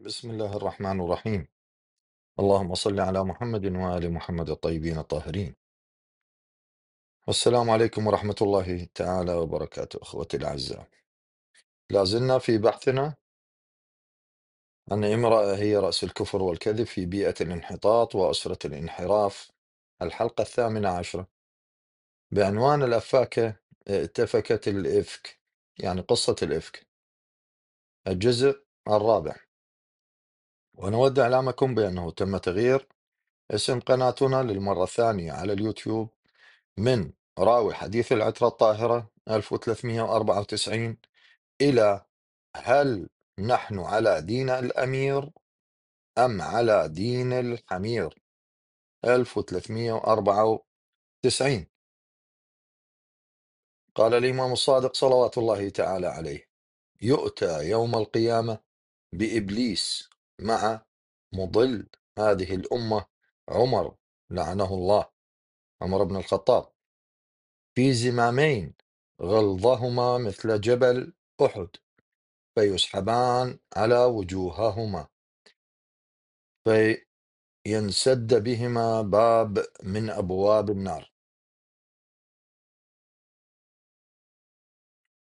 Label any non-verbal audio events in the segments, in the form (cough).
بسم الله الرحمن الرحيم اللهم صل على محمد وآل محمد الطيبين الطاهرين والسلام عليكم ورحمة الله تعالى وبركاته أخوتي الأعزاء لازلنا في بحثنا أن امرأة هي رأس الكفر والكذب في بيئة الانحطاط وأسرة الانحراف الحلقة الثامنة عشرة بعنوان الأفاكة اتفكت الإفك يعني قصة الإفك الجزء الرابع ونود إعلامكم بأنه تم تغيير اسم قناتنا للمرة الثانية على اليوتيوب من راوي حديث العترة الطاهرة 1394 إلى هل نحن على دين الأمير أم على دين الحمير 1394 قال الإمام الصادق صلوات الله تعالى عليه يؤتى يوم القيامة بإبليس مع مضل هذه الأمة عمر لعنه الله عمر بن الخطاب في زمامين غلظهما مثل جبل أحد فيسحبان على وجوههما فينسد بهما باب من أبواب النار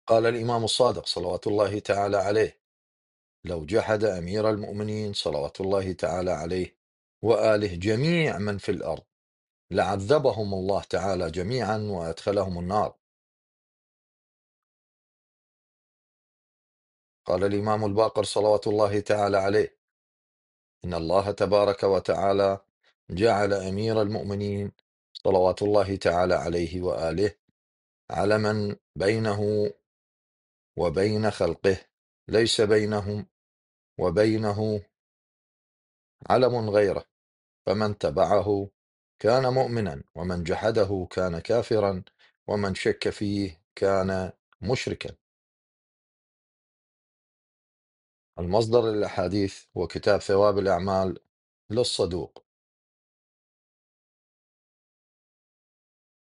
قال الإمام الصادق صلوات الله تعالى عليه لو جحد أمير المؤمنين صلوات الله تعالى عليه وآله جميع من في الأرض لعذبهم الله تعالى جميعا وأدخلهم النار قال الإمام الباقر صلوات الله تعالى عليه إن الله تبارك وتعالى جعل أمير المؤمنين صلوات الله تعالى عليه وآله علما بينه وبين خلقه ليس بينهم وبينه علم غيره فمن تبعه كان مؤمنا ومن جحده كان كافرا ومن شك فيه كان مشركا المصدر للأحاديث هو كتاب ثواب الأعمال للصدوق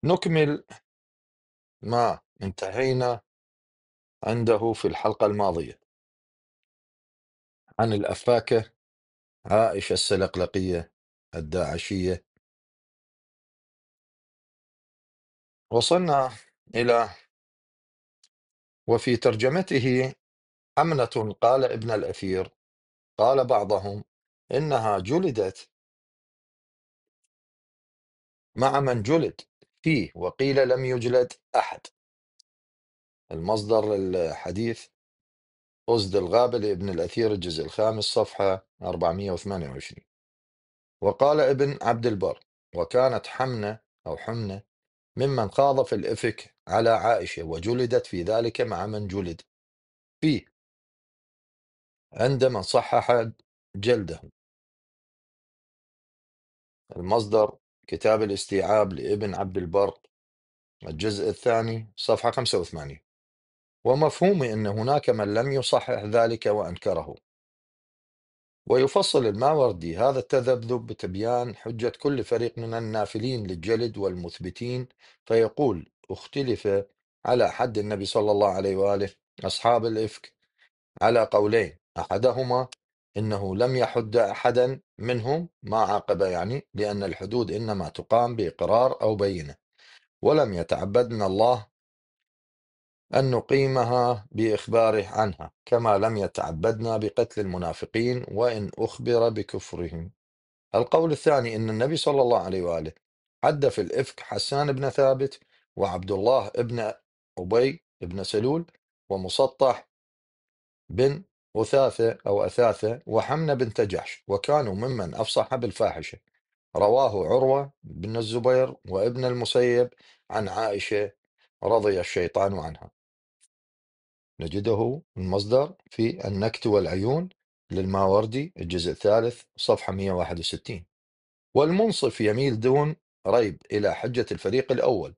نكمل ما انتهينا عنده في الحلقة الماضية عن الأفاكة عائشة السلقلقية الداعشية وصلنا إلى وفي ترجمته أمنة قال ابن الأثير قال بعضهم إنها جلدت مع من جلد فيه وقيل لم يجلد أحد المصدر الحديث قصد الغابة لابن الأثير الجزء الخامس صفحة 428 وقال ابن عبد البر وكانت حمنة أو حمنة ممن خاض في الإفك على عائشة وجلدت في ذلك مع من جلد فيه عندما صحح جلده المصدر كتاب الاستيعاب لابن عبد البر الجزء الثاني صفحة 85 ومفهوم أن هناك من لم يصحح ذلك وأنكره ويفصل الماوردي هذا التذبذب بتبيان حجة كل فريق من النافلين للجلد والمثبتين فيقول اختلف على حد النبي صلى الله عليه وآله أصحاب الإفك على قولين أحدهما إنه لم يحد أحدا منهم ما عاقب يعني لأن الحدود إنما تقام بإقرار أو بينة ولم يتعبدنا الله أن نقيمها بإخباره عنها كما لم يتعبدنا بقتل المنافقين وإن أخبر بكفرهم القول الثاني أن النبي صلى الله عليه وآله عد في الإفك حسان بن ثابت وعبد الله بن أبي بن سلول ومسطح بن أثاثة أو أثاثة وحمنة بنت جحش وكانوا ممن أفصح بالفاحشة رواه عروة بن الزبير وابن المسيب عن عائشة رضي الشيطان عنها نجده المصدر في النكت والعيون للماوردي الجزء الثالث صفحة 161 والمنصف يميل دون ريب إلى حجة الفريق الأول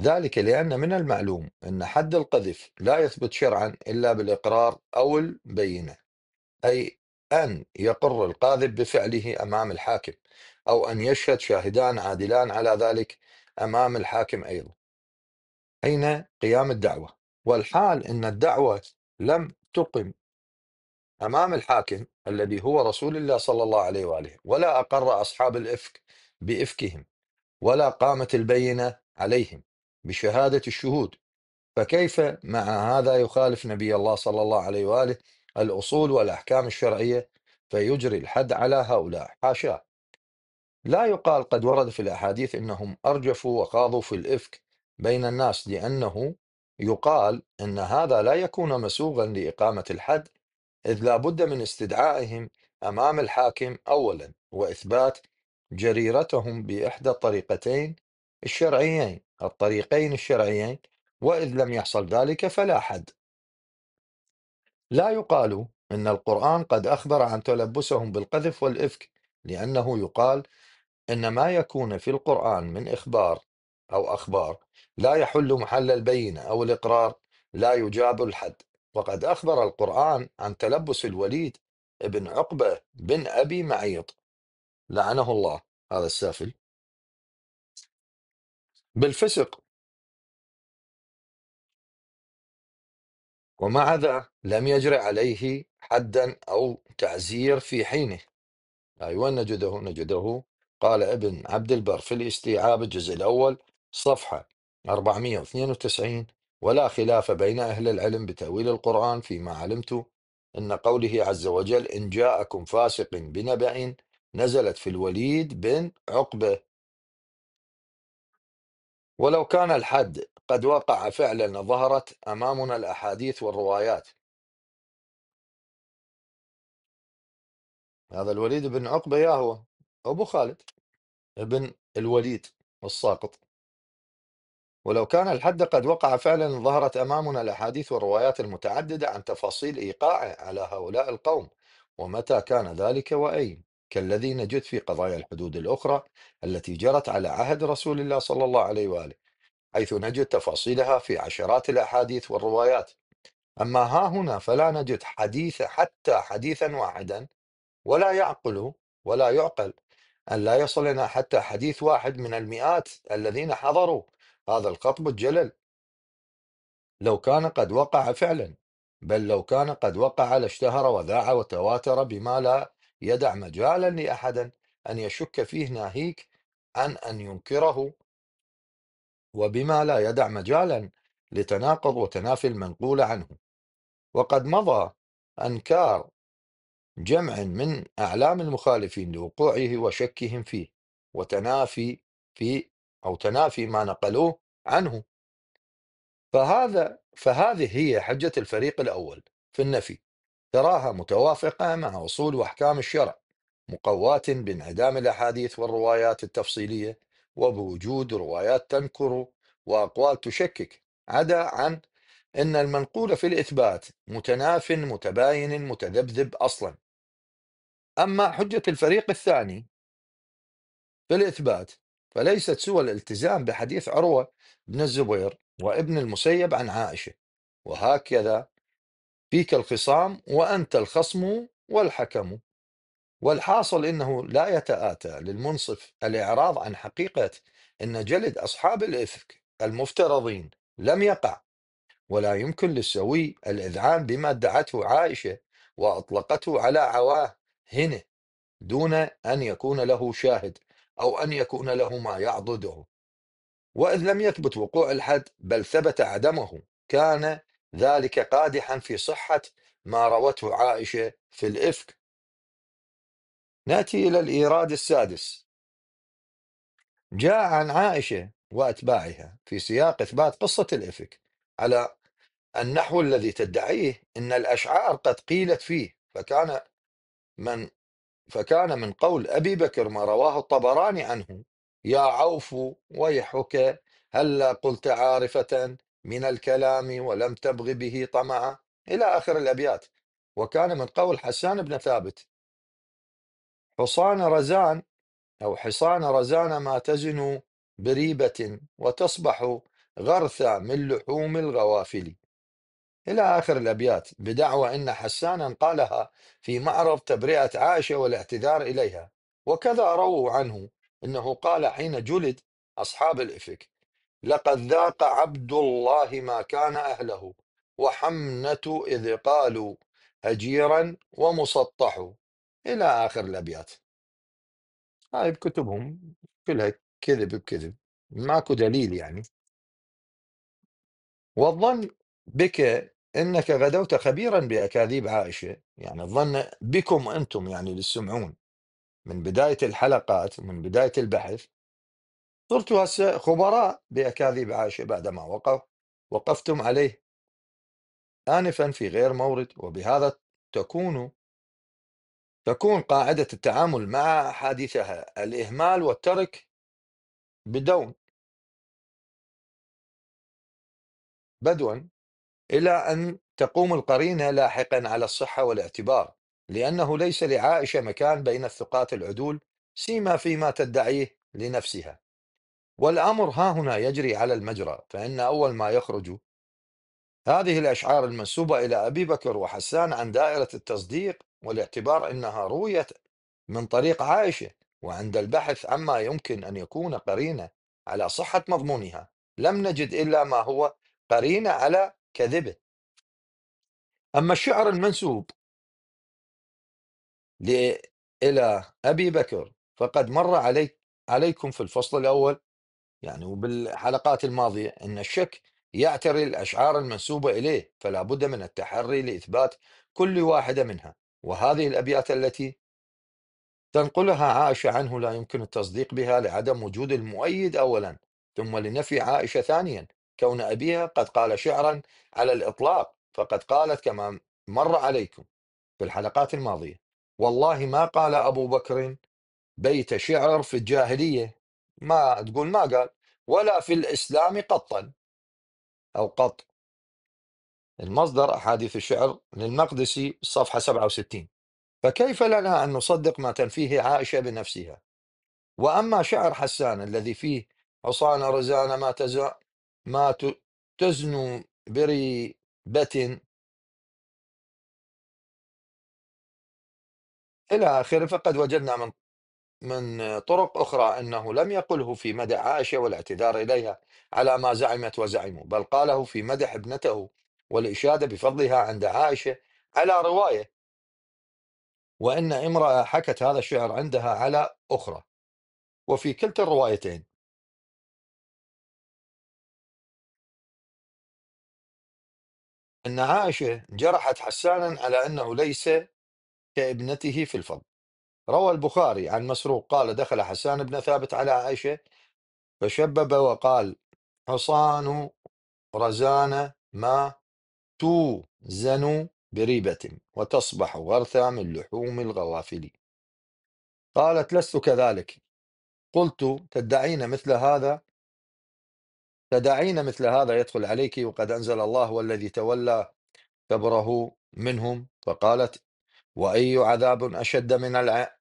ذلك لأن من المعلوم أن حد القذف لا يثبت شرعا إلا بالإقرار أو البينة أي أن يقر القاذف بفعله أمام الحاكم أو أن يشهد شاهدان عادلان على ذلك أمام الحاكم أيضا أين قيام الدعوة والحال أن الدعوة لم تقم أمام الحاكم الذي هو رسول الله صلى الله عليه وآله ولا أقر أصحاب الإفك بإفكهم ولا قامت البينة عليهم بشهادة الشهود فكيف مع هذا يخالف نبي الله صلى الله عليه وآله الأصول والأحكام الشرعية فيجري الحد على هؤلاء حاشاه لا يقال قد ورد في الأحاديث أنهم أرجفوا وخاضوا في الإفك بين الناس لأنه يقال أن هذا لا يكون مسوغا لإقامة الحد إذ لا بد من استدعائهم أمام الحاكم أولا وإثبات جريرتهم بإحدى الطريقتين الشرعيين الطريقين الشرعيين وإذ لم يحصل ذلك فلا حد لا يقال إن القرآن قد أخبر عن تلبسهم بالقذف والإفك لأنه يقال إن ما يكون في القرآن من إخبار أو أخبار لا يحل محل البينة أو الإقرار لا يجاب الحد وقد أخبر القرآن عن تلبس الوليد بن عقبة بن أبي معيط لعنه الله هذا السافل بالفسق ومع ذا لم يجري عليه حدا أو تعزير في حينه أي نجده نجده قال ابن عبد البر في الاستيعاب الجزء الأول صفحة 492 ولا خلاف بين أهل العلم بتأويل القرآن فيما علمت أن قوله عز وجل إن جاءكم فاسق بنبأ نزلت في الوليد بن عقبة ولو كان الحد قد وقع فعلا ظهرت أمامنا الأحاديث والروايات هذا الوليد بن عقبة يا هو أبو خالد ابن الوليد الساقط ولو كان الحد قد وقع فعلا ظهرت أمامنا الأحاديث والروايات المتعددة عن تفاصيل إيقاعه على هؤلاء القوم ومتى كان ذلك وأين كالذي نجد في قضايا الحدود الأخرى التي جرت على عهد رسول الله صلى الله عليه وآله حيث نجد تفاصيلها في عشرات الأحاديث والروايات أما ها هنا فلا نجد حديث حتى حديثا واحدا ولا يعقل ولا يعقل أن لا يصلنا حتى حديث واحد من المئات الذين حضروا هذا القطب الجلل لو كان قد وقع فعلا بل لو كان قد وقع لاشتهر وذاع وتواتر بما لا يدع مجالا لأحد أن يشك فيه ناهيك عن أن ينكره وبما لا يدع مجالا لتناقض وتنافي المنقول عنه وقد مضى أنكار جمع من أعلام المخالفين لوقوعه وشكهم فيه وتنافي في أو تنافي ما نقلوه عنه فهذا فهذه هي حجة الفريق الأول في النفي تراها متوافقة مع أصول وأحكام الشرع مقواة بانعدام الأحاديث والروايات التفصيلية وبوجود روايات تنكر وأقوال تشكك عدا عن أن المنقول في الإثبات متناف متباين متذبذب أصلا أما حجة الفريق الثاني في الإثبات فليست سوى الالتزام بحديث عروة بن الزبير وابن المسيب عن عائشة وهكذا فيك الخصام وأنت الخصم والحكم والحاصل انه لا يتاتى للمنصف الاعراض عن حقيقه ان جلد اصحاب الافك المفترضين لم يقع ولا يمكن للسوي الاذعان بما ادعته عائشه واطلقته على عواه هنا دون ان يكون له شاهد أو أن يكون له ما يعضده وإذ لم يثبت وقوع الحد بل ثبت عدمه كان ذلك قادحا في صحة ما روته عائشة في الإفك نأتي إلى الإيراد السادس جاء عن عائشة وأتباعها في سياق إثبات قصة الإفك على النحو الذي تدعيه إن الأشعار قد قيلت فيه فكان من فكان من قول أبي بكر ما رواه الطبراني عنه يا عوف ويحك هلا قلت عارفة من الكلام ولم تبغ به طمعا إلى آخر الأبيات وكان من قول حسان بن ثابت حصان رزان أو حصان رزان ما تزن بريبة وتصبح غرثا من لحوم الغوافل إلى آخر الأبيات بدعوى أن حسانا قالها في معرض تبرئة عائشة والاعتذار إليها وكذا رووا عنه أنه قال حين جلد أصحاب الإفك لقد ذاق عبد الله ما كان أهله وحمنة إذ قالوا هجيرا ومسطح إلى آخر الأبيات هاي بكتبهم كلها كذب بكذب ماكو دليل يعني والظن بك انك غدوت خبيرا باكاذيب عائشه يعني الظن بكم انتم يعني اللي من بدايه الحلقات ومن بدايه البحث صرت هسه خبراء باكاذيب عائشه بعدما وقف وقفتم عليه انفا في غير مورد وبهذا تكون تكون قاعده التعامل مع احاديثها الاهمال والترك بدون بدوا إلى أن تقوم القرينة لاحقا على الصحة والاعتبار لأنه ليس لعائشة مكان بين الثقات العدول سيما فيما تدعيه لنفسها والأمر ها هنا يجري على المجرى فإن أول ما يخرج هذه الأشعار المنسوبة إلى أبي بكر وحسان عن دائرة التصديق والاعتبار أنها رويت من طريق عائشة وعند البحث عما يمكن أن يكون قرينة على صحة مضمونها لم نجد إلا ما هو قرينة على كذبة أما الشعر المنسوب إلى أبي بكر فقد مر علي عليكم في الفصل الأول يعني وبالحلقات الماضية أن الشك يعتري الأشعار المنسوبة إليه فلا بد من التحري لإثبات كل واحدة منها وهذه الأبيات التي تنقلها عائشة عنه لا يمكن التصديق بها لعدم وجود المؤيد أولا ثم لنفي عائشة ثانيا كون أبيها قد قال شعرا على الإطلاق فقد قالت كما مر عليكم في الحلقات الماضية والله ما قال أبو بكر بيت شعر في الجاهلية ما تقول ما قال ولا في الإسلام قطا أو قط المصدر أحاديث الشعر للمقدسي صفحة 67 فكيف لنا أن نصدق ما تنفيه عائشة بنفسها وأما شعر حسان الذي فيه عصانة رزانة ما ما ت- تزن بريبة إلى آخره فقد وجدنا من من طرق أخرى أنه لم يقله في مدح عائشة والاعتذار إليها على ما زعمت وزعموا بل قاله في مدح ابنته والإشادة بفضلها عند عائشة على رواية وأن امرأة حكت هذا الشعر عندها على أخرى وفي كلتا الروايتين أن عائشة جرحت حسانا على أنه ليس كابنته في الفضل روى البخاري عن مسروق قال دخل حسان بن ثابت على عائشة فشبب وقال حصان رزان ما توزن بريبة وتصبح غرثا من لحوم الغوافل قالت لست كذلك قلت تدعين مثل هذا تدعين مثل هذا يدخل عليك وقد أنزل الله والذي تولى كبره منهم فقالت وأي عذاب أشد من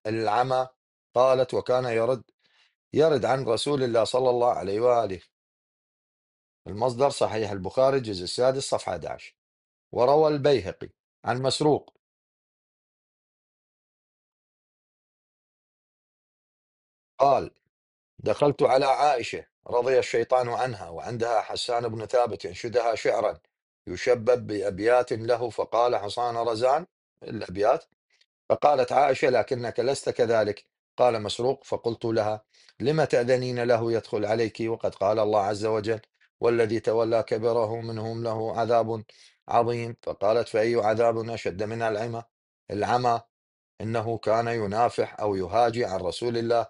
العمى قالت وكان يرد يرد عن رسول الله صلى الله عليه وآله المصدر صحيح البخاري الجزء السادس صفحة 11 وروى البيهقي عن مسروق قال دخلت على عائشة رضي الشيطان عنها وعندها حسان بن ثابت ينشدها شعرا يشبب بأبيات له فقال حصان رزان الأبيات فقالت عائشة لكنك لست كذلك قال مسروق فقلت لها لم تأذنين له يدخل عليك وقد قال الله عز وجل والذي تولى كبره منهم له عذاب عظيم فقالت فأي عذاب أشد من العمى العمى إنه كان ينافح أو يهاجي عن رسول الله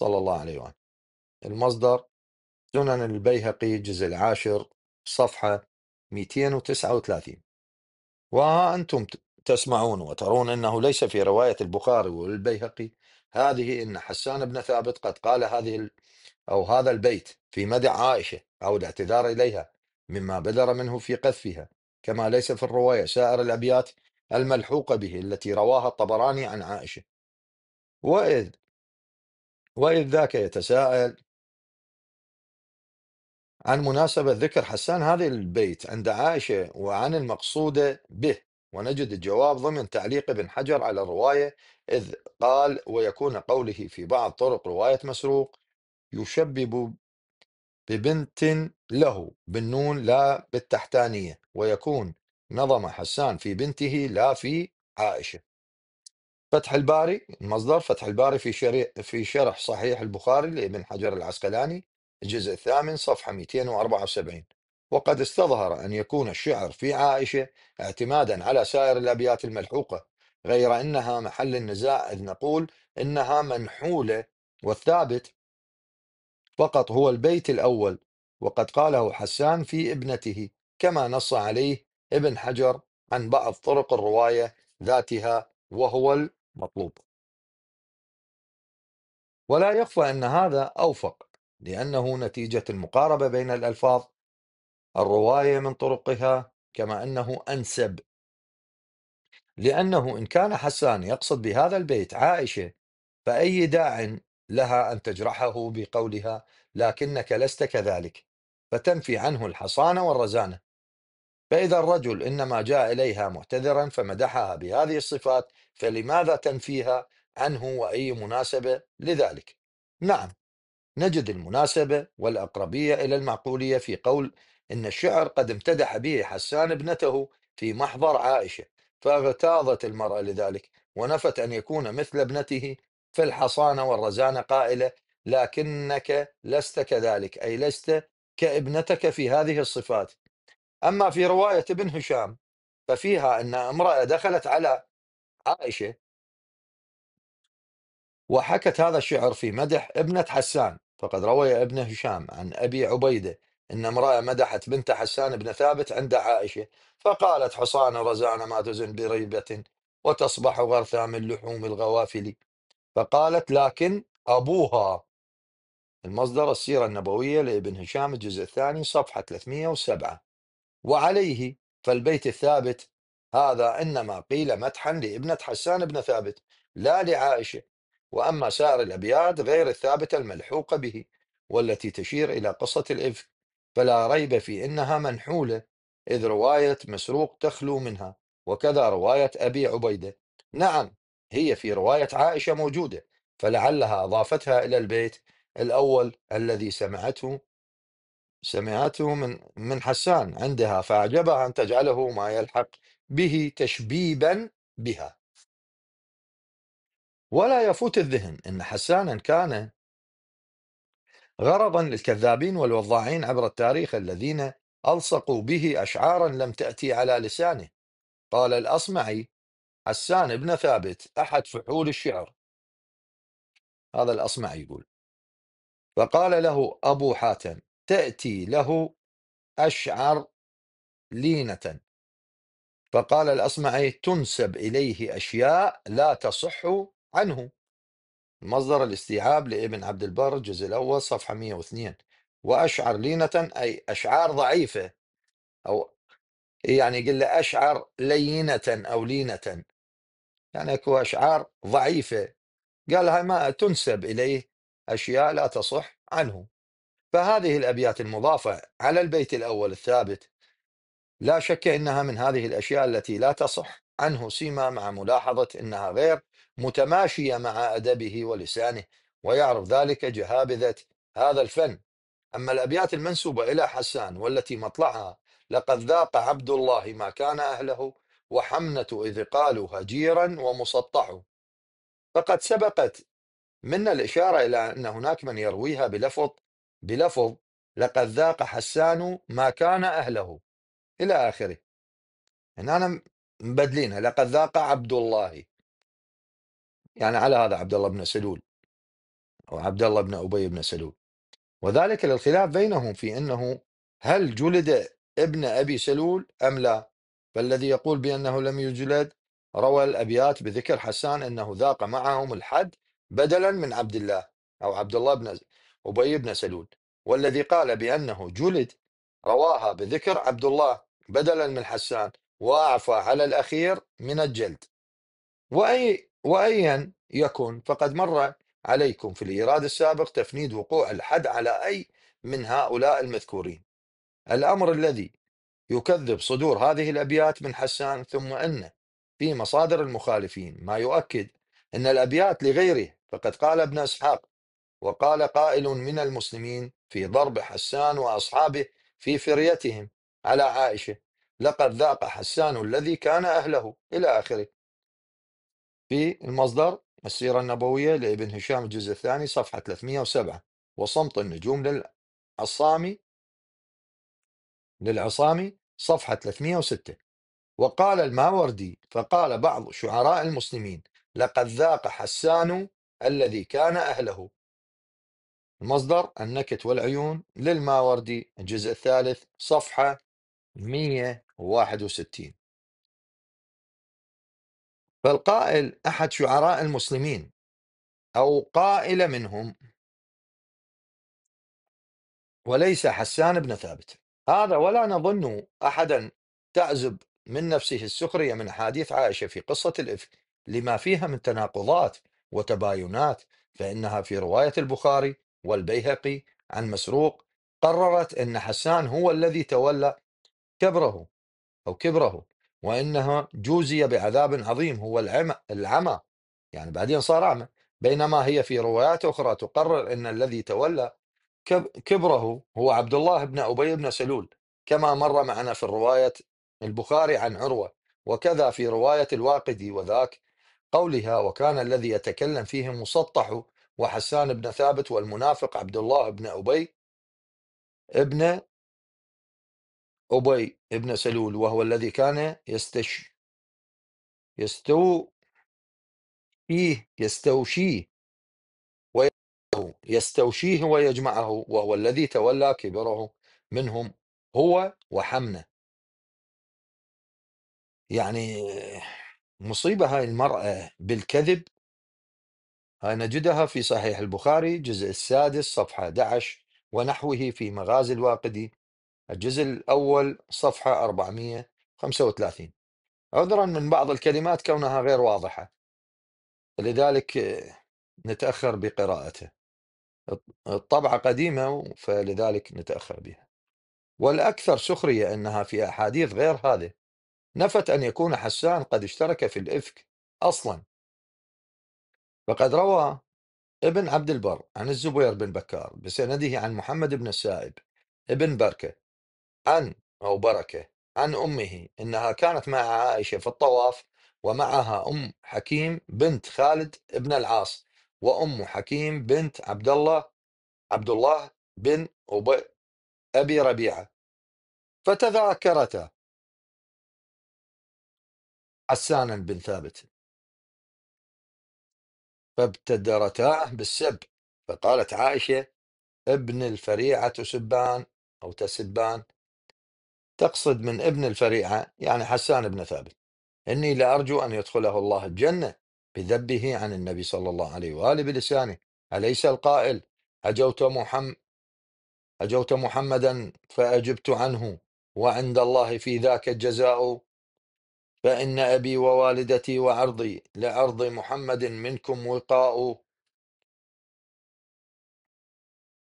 صلى الله عليه وسلم المصدر سنن البيهقي الجزء العاشر صفحة 239 وها أنتم تسمعون وترون أنه ليس في رواية البخاري والبيهقي هذه أن حسان بن ثابت قد قال هذه أو هذا البيت في مدع عائشة أو الاعتذار إليها مما بدر منه في قذفها كما ليس في الرواية سائر الأبيات الملحوقة به التي رواها الطبراني عن عائشة وإذ وإذ ذاك يتساءل عن مناسبة ذكر حسان هذا البيت عند عائشة وعن المقصودة به ونجد الجواب ضمن تعليق ابن حجر على الرواية إذ قال ويكون قوله في بعض طرق رواية مسروق يشبب ببنت له بالنون لا بالتحتانية ويكون نظم حسان في بنته لا في عائشة فتح الباري المصدر فتح الباري في في شرح صحيح البخاري لابن حجر العسقلاني الجزء الثامن صفحة 274 وقد استظهر أن يكون الشعر في عائشة اعتمادا على سائر الأبيات الملحوقة غير أنها محل النزاع إذ نقول إنها منحولة والثابت فقط هو البيت الأول وقد قاله حسان في ابنته كما نص عليه ابن حجر عن بعض طرق الرواية ذاتها وهو المطلوب ولا يخفى أن هذا أوفق لأنه نتيجة المقاربة بين الألفاظ الرواية من طرقها كما أنه أنسب لأنه إن كان حسان يقصد بهذا البيت عائشة فأي داع لها أن تجرحه بقولها لكنك لست كذلك فتنفي عنه الحصانة والرزانة فإذا الرجل إنما جاء إليها معتذرا فمدحها بهذه الصفات فلماذا تنفيها عنه وأي مناسبة لذلك نعم نجد المناسبة والأقربية إلى المعقولية في قول إن الشعر قد امتدح به حسان ابنته في محضر عائشة فاغتاظت المرأة لذلك ونفت أن يكون مثل ابنته في الحصانة والرزانة قائلة لكنك لست كذلك أي لست كابنتك في هذه الصفات أما في رواية ابن هشام ففيها أن امرأة دخلت على عائشة وحكت هذا الشعر في مدح ابنة حسان فقد روى ابن هشام عن أبي عبيدة إن امرأة مدحت بنت حسان بن ثابت عند عائشة فقالت حصان رزان ما تزن بريبة وتصبح غرثا من لحوم الغوافل فقالت لكن أبوها المصدر السيرة النبوية لابن هشام الجزء الثاني صفحة 307 وعليه فالبيت الثابت هذا إنما قيل مدحا لابنة حسان بن ثابت لا لعائشة وأما سائر الأبيات غير الثابتة الملحوقة به والتي تشير إلى قصة الإفك فلا ريب في أنها منحولة إذ رواية مسروق تخلو منها وكذا رواية أبي عبيدة نعم هي في رواية عائشة موجودة فلعلها أضافتها إلى البيت الأول الذي سمعته سمعته من من حسان عندها فأعجبها أن تجعله ما يلحق به تشبيبا بها ولا يفوت الذهن أن حسانا كان غرضا للكذابين والوضاعين عبر التاريخ الذين ألصقوا به أشعارا لم تأتي على لسانه قال الأصمعي حسان بن ثابت أحد فحول الشعر هذا الأصمعي يقول فقال له أبو حاتم تأتي له أشعر لينة فقال الأصمعي تنسب إليه أشياء لا تصح عنه مصدر الاستيعاب لابن عبد البر الجزء الأول صفحة 102 وأشعر لينة أي أشعار ضعيفة أو يعني يقول له أشعر لينة أو لينة يعني أكو أشعار ضعيفة قال هاي ما تنسب إليه أشياء لا تصح عنه فهذه الأبيات المضافة على البيت الأول الثابت لا شك انها من هذه الاشياء التي لا تصح عنه سيما مع ملاحظه انها غير متماشية مع أدبه ولسانه ويعرف ذلك جهابذة هذا الفن أما الأبيات المنسوبة إلى حسان والتي مطلعها لقد ذاق عبد الله ما كان أهله وحمنة إذ قالوا هجيرا ومسطح فقد سبقت منا الإشارة إلى أن هناك من يرويها بلفظ بلفظ لقد ذاق حسان ما كان أهله إلى آخره هنا أنا مبدلينها لقد ذاق عبد الله يعني على هذا عبد الله بن سلول أو عبد الله بن أبي بن سلول وذلك للخلاف بينهم في أنه هل جلد ابن أبي سلول أم لا فالذي يقول بأنه لم يجلد روى الأبيات بذكر حسان أنه ذاق معهم الحد بدلا من عبد الله أو عبد الله بن أبي بن سلول والذي قال بأنه جلد رواها بذكر عبد الله بدلا من حسان وأعفى على الأخير من الجلد وأي وأيا يكن فقد مر عليكم في الإيراد السابق تفنيد وقوع الحد على أي من هؤلاء المذكورين الأمر الذي يكذب صدور هذه الأبيات من حسان ثم أن في مصادر المخالفين ما يؤكد أن الأبيات لغيره فقد قال ابن إسحاق وقال قائل من المسلمين في ضرب حسان وأصحابه في فريتهم على عائشة لقد ذاق حسان الذي كان أهله إلى آخره في المصدر السيرة النبوية لابن هشام الجزء الثاني صفحة 307 وصمت النجوم للعصامي للعصامي صفحة 306 وقال الماوردي فقال بعض شعراء المسلمين لقد ذاق حسان الذي كان أهله المصدر النكت والعيون للماوردي الجزء الثالث صفحة 161 فالقائل أحد شعراء المسلمين أو قائل منهم وليس حسان بن ثابت هذا ولا نظن أحدا تعزب من نفسه السخرية من أحاديث عائشة في قصة الإفك لما فيها من تناقضات وتباينات فإنها في رواية البخاري والبيهقي عن مسروق قررت أن حسان هو الذي تولى كبره أو كبره وإنها جوزي بعذاب عظيم هو العمى, العمى يعني بعدين صار أعمى بينما هي في روايات أخرى تقرر أن الذي تولى كبره هو عبد الله بن أبي بن سلول كما مر معنا في الرواية البخاري عن عروة وكذا في رواية الواقدي وذاك قولها وكان الذي يتكلم فيه مسطح وحسان بن ثابت والمنافق عبد الله بن أبي ابن أبي بن سلول وهو الذي كان يستش يستو فيه يستوشيه ويجمعه يستوشيه ويجمعه وهو الذي تولى كبره منهم هو وحمنه يعني مصيبة هاي المرأة بالكذب هاي نجدها في صحيح البخاري جزء السادس صفحة 11 ونحوه في مغازي الواقدي الجزء الأول صفحة 435 عذرا من بعض الكلمات كونها غير واضحة لذلك آه، نتأخر بقراءته الطبعة قديمة فلذلك نتأخر بها والأكثر سخرية أنها في أحاديث غير هذه نفت أن يكون حسان قد اشترك في الإفك أصلا فقد روى ابن عبد البر عن الزبير بن بكار بسنده عن محمد بن السائب ابن بركة عن أو بركة عن أمه أنها كانت مع عائشة في الطواف ومعها أم حكيم بنت خالد بن العاص وأم حكيم بنت عبد الله عبد الله بن أبي ربيعة فتذاكرتا حسانا بن ثابت فابتدرتاه بالسب فقالت عائشة ابن الفريعة سبان أو تسبان تقصد من ابن الفريعة يعني حسان بن ثابت إني لأرجو أن يدخله الله الجنة بذبه عن النبي صلى الله عليه وآله بلسانه أليس القائل اجوت محمد اجوت محمدا فأجبت عنه وعند الله في ذاك الجزاء فإن أبي ووالدتي وعرضي لعرض محمد منكم وقاء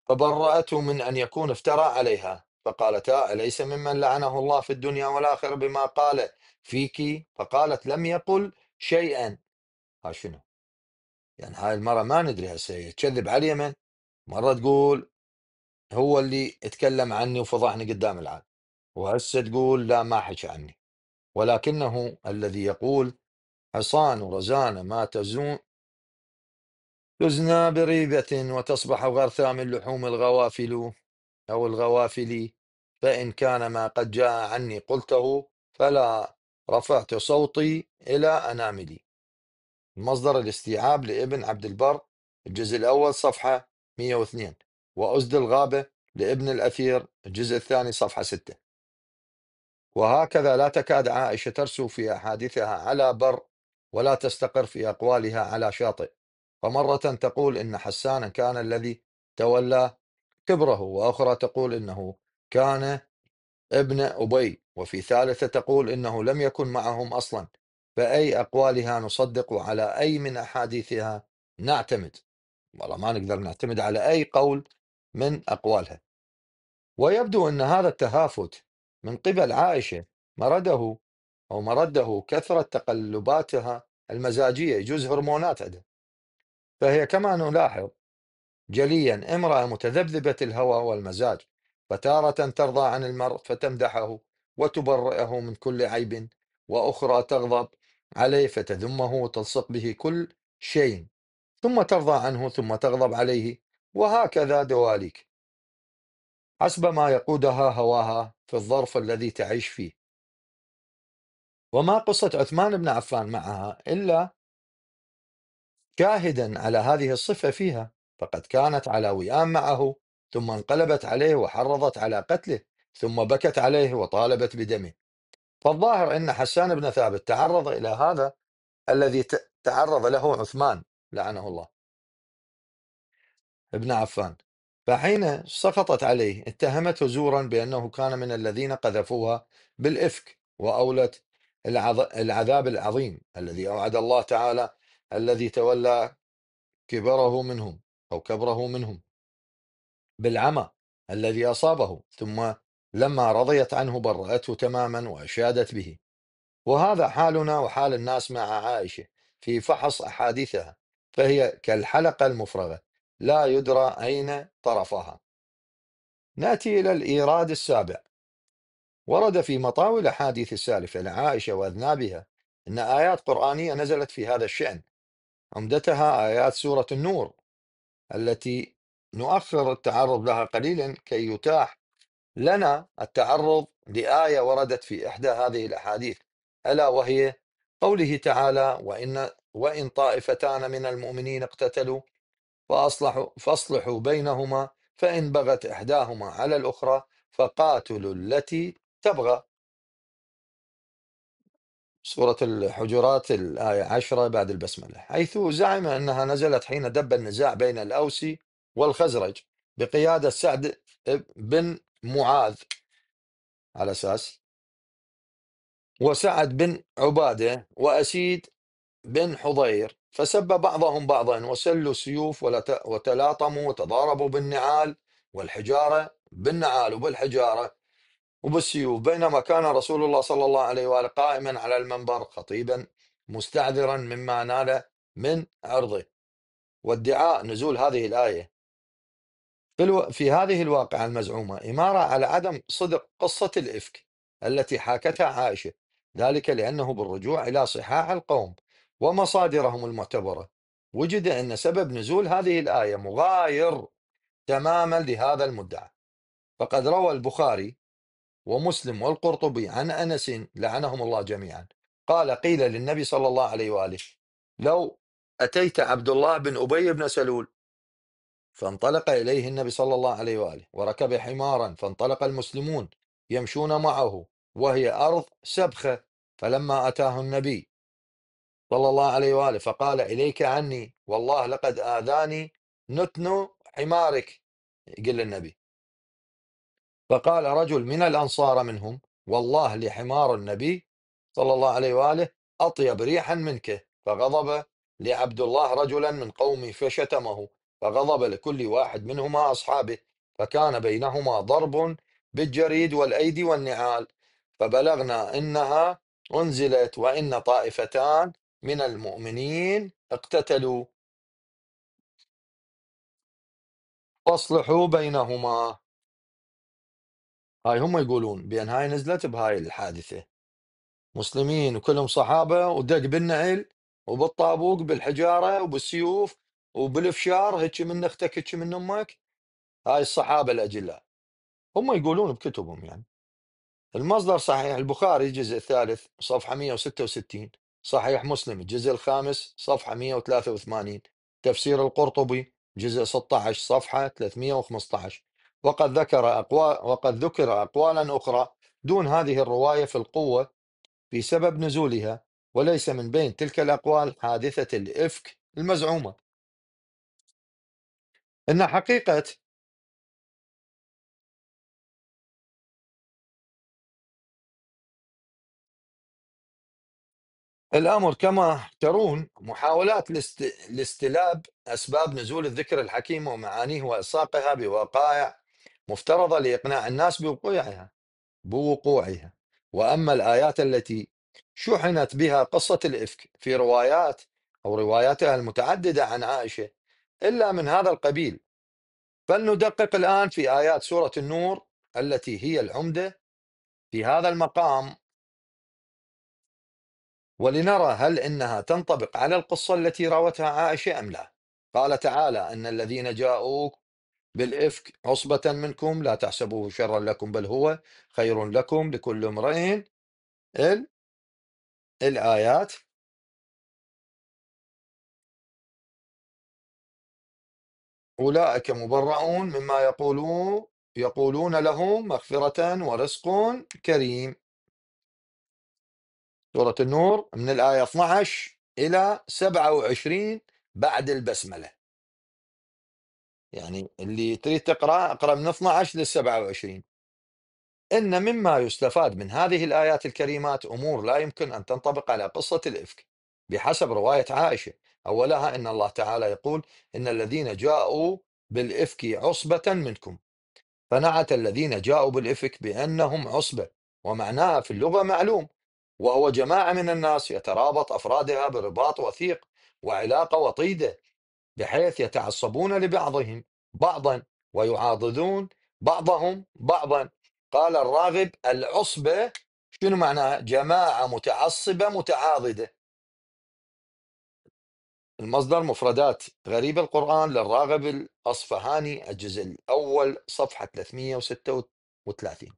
فبرأته من أن يكون افترى عليها فقالتا آه، أليس ممن لعنه الله في الدنيا والآخرة بما قال فيك فقالت لم يقل شيئا ها شنو يعني هاي المرة ما ندري هسه تكذب على اليمن مرة تقول هو اللي اتكلم عني وفضحني قدام العالم وهسه تقول لا ما حكى عني ولكنه الذي يقول حصان ورزانة ما تزون تزنى بريبة وتصبح غرثا من لحوم الغوافل أو الغوافل فإن كان ما قد جاء عني قلته فلا رفعت صوتي إلى أناملي مصدر الاستيعاب لابن عبد البر الجزء الأول صفحة 102 وأسد الغابة لابن الأثير الجزء الثاني صفحة 6 وهكذا لا تكاد عائشة ترسو في أحاديثها على بر ولا تستقر في أقوالها على شاطئ فمرة تقول إن حسانا كان الذي تولى كبره وأخرى تقول إنه كان ابن أبي وفي ثالثة تقول إنه لم يكن معهم أصلا فأي أقوالها نصدق وعلى أي من أحاديثها نعتمد والله ما نقدر نعتمد على أي قول من أقوالها ويبدو أن هذا التهافت من قبل عائشة مرده أو مرده كثرة تقلباتها المزاجية يجوز هرمونات عندها فهي كما نلاحظ جليا امرأة متذبذبة الهوى والمزاج فتارة ترضى عن المرء فتمدحه وتبرئه من كل عيب وأخرى تغضب عليه فتذمه وتلصق به كل شيء ثم ترضى عنه ثم تغضب عليه وهكذا دواليك حسب ما يقودها هواها في الظرف الذي تعيش فيه وما قصة عثمان بن عفان معها إلا شاهدا على هذه الصفة فيها فقد كانت على وئام معه ثم انقلبت عليه وحرضت على قتله ثم بكت عليه وطالبت بدمه فالظاهر أن حسان بن ثابت تعرض إلى هذا الذي تعرض له عثمان لعنه الله ابن عفان فحين سقطت عليه اتهمته زورا بأنه كان من الذين قذفوها بالإفك وأولت العذاب العظيم الذي أوعد الله تعالى الذي تولى كبره منهم أو كبره منهم بالعمى الذي أصابه ثم لما رضيت عنه برأته تماما وأشادت به وهذا حالنا وحال الناس مع عائشة في فحص أحاديثها فهي كالحلقة المفرغة لا يدرى أين طرفها نأتي إلى الإيراد السابع ورد في مطاول أحاديث السالفة لعائشة وأذنابها أن آيات قرآنية نزلت في هذا الشأن عمدتها آيات سورة النور التي نؤخر التعرض لها قليلا كي يتاح لنا التعرض لآية وردت في إحدى هذه الأحاديث ألا وهي قوله تعالى وإن وإن طائفتان من المؤمنين اقتتلوا فأصلحوا فاصلحوا بينهما فإن بغت إحداهما على الأخرى فقاتلوا التي تبغى سورة الحجرات الآية عشرة بعد البسملة حيث زعم أنها نزلت حين دب النزاع بين الأوسي والخزرج بقيادة سعد بن معاذ على أساس وسعد بن عبادة وأسيد بن حضير فسب بعضهم بعضا وسلوا السيوف وتلاطموا وتضاربوا بالنعال والحجارة بالنعال وبالحجارة وبالسيوف بينما كان رسول الله صلى الله عليه وآله قائما على المنبر خطيبا مستعذرا مما نال من عرضه وادعاء نزول هذه الآية في, هذه الواقعة المزعومة إمارة على عدم صدق قصة الإفك التي حاكتها عائشة ذلك لأنه بالرجوع إلى صحاح القوم ومصادرهم المعتبرة وجد أن سبب نزول هذه الآية مغاير تماما لهذا المدعى فقد روى البخاري ومسلم والقرطبي عن أنس لعنهم الله جميعا قال قيل للنبي صلى الله عليه وآله لو أتيت عبد الله بن أبي بن سلول فانطلق إليه النبي صلى الله عليه وآله وركب حمارا فانطلق المسلمون يمشون معه وهي أرض سبخة فلما أتاه النبي صلى الله عليه وآله فقال إليك عني والله لقد آذاني نتن حمارك قل النبي فقال رجل من الأنصار منهم والله لحمار النبي صلى الله عليه وآله أطيب ريحا منك فغضب لعبد الله رجلا من قومه فشتمه فغضب لكل واحد منهما أصحابه فكان بينهما ضرب بالجريد والأيدي والنعال فبلغنا إنها أنزلت وإن طائفتان من المؤمنين اقتتلوا فاصلحوا بينهما هاي هم يقولون بأن هاي نزلت بهاي الحادثة مسلمين وكلهم صحابة ودق بالنعل وبالطابوق بالحجارة وبالسيوف وبالفشار هيك من أختك هيك من أمك هاي الصحابة الأجلاء هم يقولون بكتبهم يعني المصدر صحيح البخاري الجزء الثالث صفحة 166 صحيح مسلم الجزء الخامس صفحة 183 تفسير القرطبي جزء 16 صفحة 315 وقد ذكر أقوال وقد ذكر أقوالا أخرى دون هذه الرواية في القوة بسبب نزولها وليس من بين تلك الأقوال حادثة الإفك المزعومة إن حقيقة الأمر كما ترون محاولات لاست- لاستلاب أسباب نزول الذكر الحكيم ومعانيه وإلصاقها بوقائع مفترضة لإقناع الناس بوقوعها بوقوعها وأما الآيات التي شحنت بها قصة الإفك في روايات أو رواياتها المتعددة عن عائشة إلا من هذا القبيل فلندقق الآن في آيات سورة النور التي هي العمدة في هذا المقام ولنرى هل إنها تنطبق على القصة التي روتها عائشة أم لا قال تعالى أن الذين جاءوك بالإفك عصبة منكم لا تحسبوه شرا لكم بل هو خير لكم لكل امرئ ال- الآيات أولئك مبرؤون مما يقولون يقولون له مغفرة ورزق كريم سورة النور من الآية 12 إلى 27 بعد البسملة يعني اللي تريد تقرأ اقرأ من 12 لل 27 إن مما يستفاد من هذه الآيات الكريمات أمور لا يمكن أن تنطبق على قصة الإفك بحسب رواية عائشة أولها أن الله تعالى يقول إن الذين جاءوا بالإفك عصبة منكم فنعت الذين جاءوا بالإفك بأنهم عصبة ومعناها في اللغة معلوم وهو جماعة من الناس يترابط أفرادها برباط وثيق وعلاقة وطيدة بحيث يتعصبون لبعضهم بعضا ويعاضدون بعضهم بعضا قال الراغب العصبة شنو معناها جماعة متعصبة متعاضدة المصدر مفردات غريب القرآن للراغب الأصفهاني الجزء الأول صفحة 336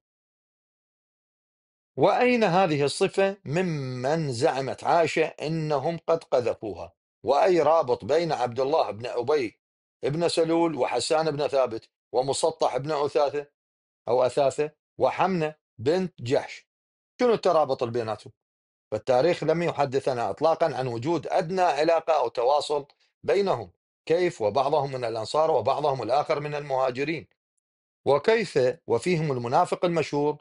وأين هذه الصفة ممن زعمت عائشة إنهم قد قذفوها وأي رابط بين عبد الله بن أبي بن سلول وحسان بن ثابت ومسطح بن أثاثة أو أثاثة وحمنة بنت جحش شنو الترابط اللي بيناتهم فالتاريخ لم يحدثنا إطلاقا عن وجود أدنى علاقة أو تواصل بينهم كيف وبعضهم من الأنصار وبعضهم الآخر من المهاجرين وكيف وفيهم المنافق المشهور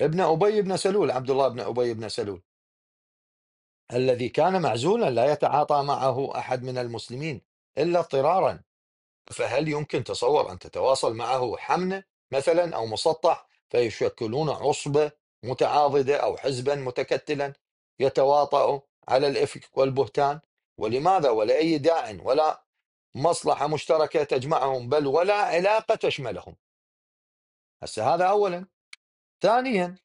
ابن أبي بن سلول عبد الله بن أبي بن سلول الذي كان معزولا لا يتعاطى معه أحد من المسلمين إلا اضطرارا فهل يمكن تصور أن تتواصل معه حمنة مثلا أو مسطح فيشكلون عصبة متعاضدة أو حزبا متكتلا يتواطأ على الإفك والبهتان ولماذا ولا أي داع ولا مصلحة مشتركة تجمعهم بل ولا علاقة تشملهم هسه هذا أولا ثانيا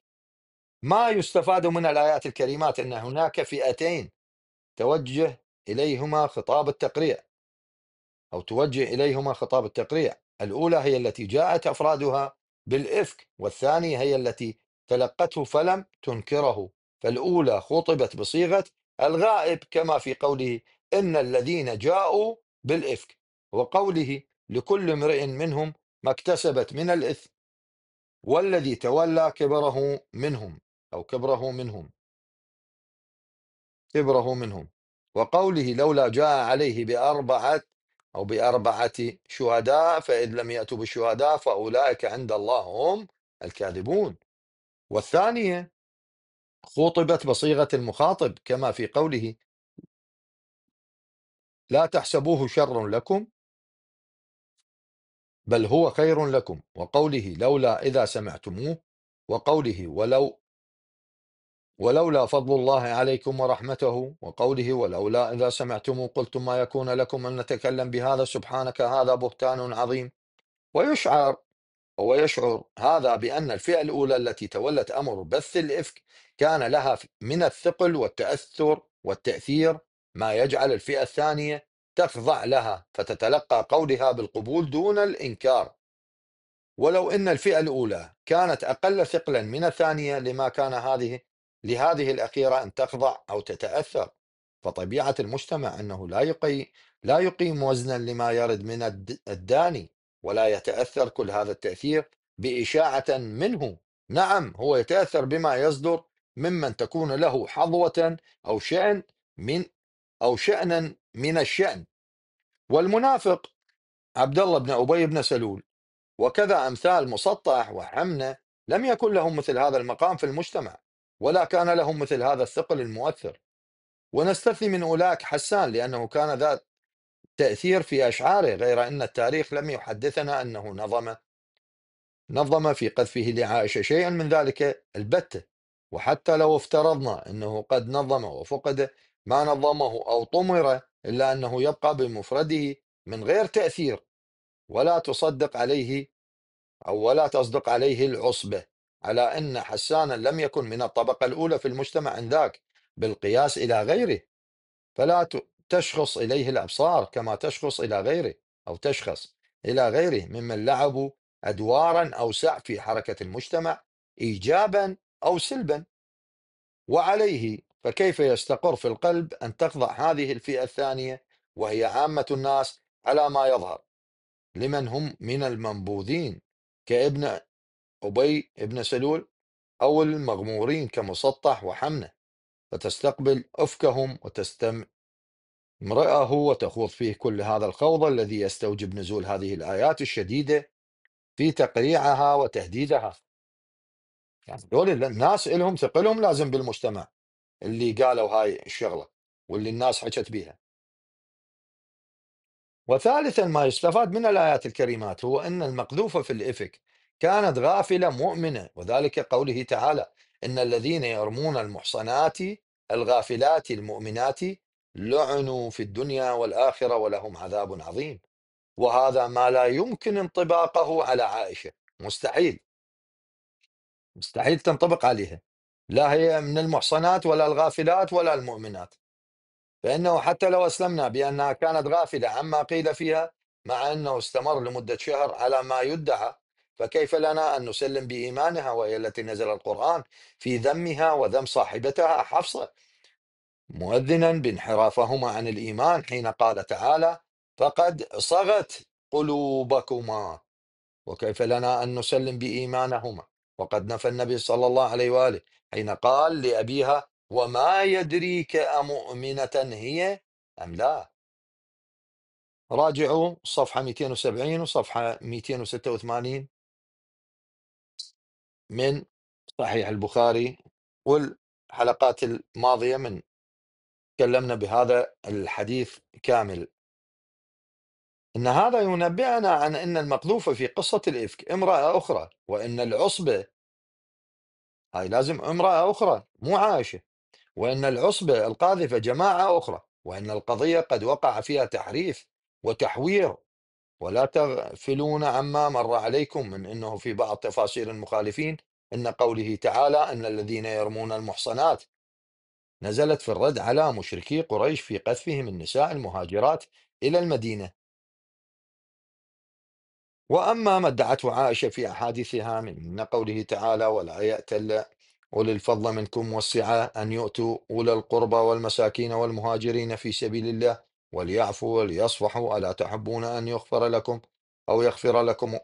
ما يستفاد من الآيات الكريمات أن هناك فئتين توجه إليهما خطاب التقريع أو توجه إليهما خطاب التقريع الأولى هي التي جاءت أفرادها بالإفك والثانية هي التي تلقته فلم تنكره فالأولى خطبت بصيغة الغائب كما في قوله إن الذين جاءوا بالإفك وقوله لكل امرئ منهم ما اكتسبت من الإثم والذي تولى كبره منهم أو كبره منهم كبره منهم وقوله لولا جاء عليه بأربعة أو بأربعة شهداء فإن لم يأتوا بالشهداء فأولئك عند الله هم الكاذبون والثانية خطبت بصيغة المخاطب كما في قوله لا تحسبوه شر لكم بل هو خير لكم وقوله لولا إذا سمعتموه وقوله ولو ولولا فضل الله عليكم ورحمته وقوله ولولا إذا سمعتم قلتم ما يكون لكم أن نتكلم بهذا سبحانك هذا بهتان عظيم ويشعر ويشعر هذا بأن الفئة الأولى التي تولت أمر بث الإفك كان لها من الثقل والتأثر والتأثير ما يجعل الفئة الثانية تخضع لها فتتلقى قولها بالقبول دون الإنكار ولو أن الفئة الأولى كانت أقل ثقلا من الثانية لما كان هذه لهذه الأخيرة أن تخضع أو تتأثر فطبيعة المجتمع أنه لا يقيم لا يقيم وزنا لما يرد من الداني ولا يتأثر كل هذا التأثير بإشاعة منه نعم هو يتأثر بما يصدر ممن تكون له حظوة أو شأن من أو شأنا من الشأن والمنافق عبد الله بن أبي بن سلول وكذا أمثال مسطح وحمنة لم يكن لهم مثل هذا المقام في المجتمع ولا كان لهم مثل هذا الثقل المؤثر ونستثني من أولاك حسان لأنه كان ذات تأثير في أشعاره غير أن التاريخ لم يحدثنا أنه نظم نظم في قذفه لعائشة شيئا من ذلك البتة وحتى لو افترضنا أنه قد نظم وفقد ما نظمه أو طمر إلا أنه يبقى بمفرده من غير تأثير ولا تصدق عليه أو ولا تصدق عليه العصبة على أن حسانا لم يكن من الطبقة الأولى في المجتمع عندك بالقياس إلى غيره فلا تشخص إليه الأبصار كما تشخص إلى غيره أو تشخص إلى غيره ممن لعبوا أدوارا أوسع في حركة المجتمع إيجابا أو سلبا وعليه فكيف يستقر في القلب أن تخضع هذه الفئة الثانية وهي عامة الناس على ما يظهر لمن هم من المنبوذين كابن أبي بن سلول أو المغمورين كمسطح وحمنة فتستقبل أفكهم وتستمع امرأه وتخوض فيه كل هذا الخوض الذي يستوجب نزول هذه الآيات الشديدة في تقريعها وتهديدها يعني دول الناس لهم ثقلهم لازم بالمجتمع اللي قالوا هاي الشغلة واللي الناس حكت بيها وثالثا ما يستفاد من الآيات الكريمات هو أن المقذوفة في الإفك كانت غافلة مؤمنة وذلك قوله تعالى إن الذين يرمون المحصنات الغافلات المؤمنات لعنوا في الدنيا والآخرة ولهم عذاب عظيم وهذا ما لا يمكن انطباقه على عائشة مستحيل مستحيل تنطبق عليها لا هي من المحصنات ولا الغافلات ولا المؤمنات فإنه حتى لو أسلمنا بأنها كانت غافلة عما قيل فيها مع أنه استمر لمدة شهر على ما يدعى فكيف لنا أن نسلم بإيمانها وهي التي نزل القرآن في ذمها وذم صاحبتها حفصة مؤذنا بانحرافهما عن الإيمان حين قال تعالى فقد صغت قلوبكما وكيف لنا أن نسلم بإيمانهما وقد نفى النبي صلى الله عليه وآله حين قال لأبيها وما يدريك أمؤمنة هي أم لا راجعوا صفحة 270 وصفحة 286 من صحيح البخاري والحلقات الماضية من تكلمنا بهذا الحديث كامل إن هذا ينبئنا عن أن المقذوفة في قصة الإفك امرأة أخرى وأن العصبة هاي لازم امرأة أخرى مو عائشة وأن العصبة القاذفة جماعة أخرى وأن القضية قد وقع فيها تحريف وتحوير ولا تغفلون عما مر عليكم من أنه في بعض تفاسير المخالفين أن قوله تعالى أن الذين يرمون المحصنات نزلت في الرد على مشركي قريش في قذفهم النساء المهاجرات إلى المدينة وأما ما ادعته عائشة في أحاديثها من قوله تعالى ولا يأتل أولي الفضل منكم والسعة أن يؤتوا أولي القربى والمساكين والمهاجرين في سبيل الله وليعفوا وليصفحوا ألا تحبون أن يغفر لكم أو يغفر لكم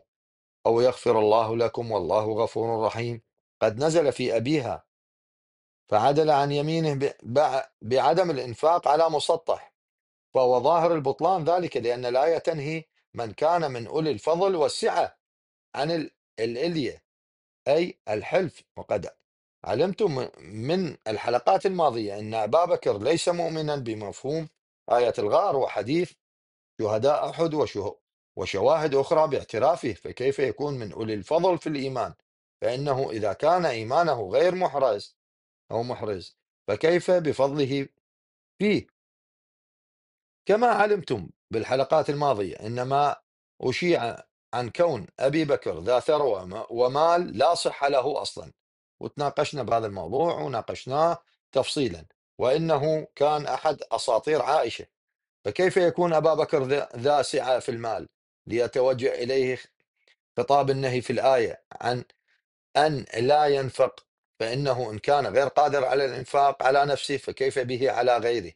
أو يغفر الله لكم والله غفور رحيم قد نزل في أبيها فعدل عن يمينه بعدم الإنفاق على مسطح فهو ظاهر البطلان ذلك لأن الآية تنهي من كان من أولي الفضل والسعة عن الإلية أي الحلف وقد علمتم من الحلقات الماضية أن أبا بكر ليس مؤمنا بمفهوم آية الغار وحديث شهداء أحد وشه- وشواهد أخرى باعترافه فكيف يكون من أولي الفضل في الإيمان فإنه إذا كان إيمانه غير محرز أو محرز فكيف بفضله فيه كما علمتم بالحلقات الماضية إنما أشيع عن كون أبي بكر ذا ثروة ومال لا صحة له أصلا وتناقشنا بهذا الموضوع وناقشناه تفصيلا وإنه كان أحد أساطير عائشة فكيف يكون أبا بكر ذا سعة في المال ليتوجه إليه خطاب النهي في الآية عن أن لا ينفق فإنه إن كان غير قادر على الإنفاق على نفسه فكيف به على غيره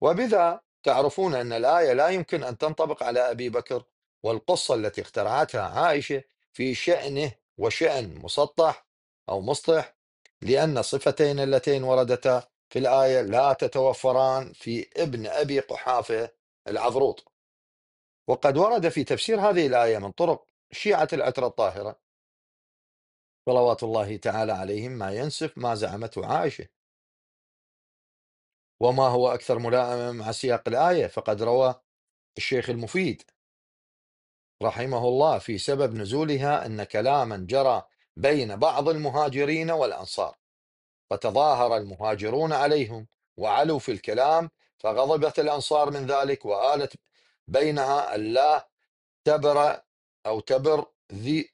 وبذا تعرفون أن الآية لا يمكن أن تنطبق على أبي بكر والقصة التي اخترعتها عائشة في شأنه وشأن مسطح أو مصطح لأن الصفتين اللتين وردتا في الآية لا تتوفران في ابن أبي قحافة العذروط وقد ورد في تفسير هذه الآية من طرق شيعة العترة الطاهرة صلوات الله تعالى عليهم ما ينسف ما زعمته عائشة وما هو أكثر ملائمة مع سياق الآية فقد روى الشيخ المفيد رحمه الله في سبب نزولها أن كلاما جرى بين بعض المهاجرين والأنصار فتظاهر المهاجرون عليهم وعلوا في الكلام فغضبت الأنصار من ذلك وآلت بينها ألا تبر أو تبر